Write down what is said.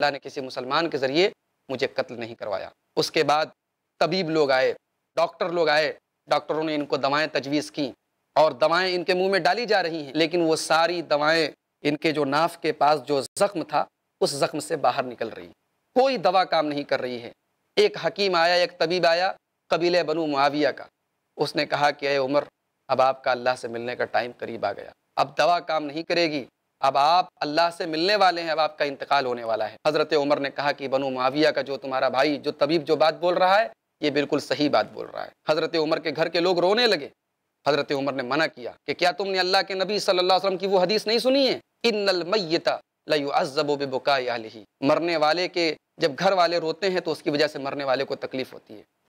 अल्लाह ने किसी मुसलमान के ज़रिए मुझे कत्ल नहीं करवाया उसके बाद तबीब लोग आए डॉक्टर लोग आए डॉक्टरों ने इनको दवाएं तजवीज़ की और दवाएं इनके मुंह में डाली जा रही हैं लेकिन वो सारी दवाएं इनके जो नाफ के पास जो ज़ख्म था उस ज़ख्म से बाहर निकल रही कोई दवा काम नहीं कर रही है एक हकीम आया एक तबीब आया कबीले बनु मुआविया का उसने कहा कि अय उमर अब आपका अल्लाह से मिलने का टाइम करीब आ गया अब दवा काम नहीं करेगी اب آپ اللہ سے ملنے والے ہیں اب آپ کا انتقال ہونے والا ہے حضرت عمر نے کہا کہ بنو معاویہ کا جو تمہارا بھائی جو طبیب جو بات بول رہا ہے یہ بالکل صحیح بات بول رہا ہے حضرت عمر کے گھر کے لوگ رونے لگے حضرت عمر نے منع کیا کہ کیا تم نے اللہ کے نبی صلی اللہ علیہ وسلم کی وہ حدیث نہیں سنی ہے ان مرنے والے کے جب گھر والے روتے ہیں تو اس کی وجہ سے مرنے والے کو تکلیف ہوتی ہے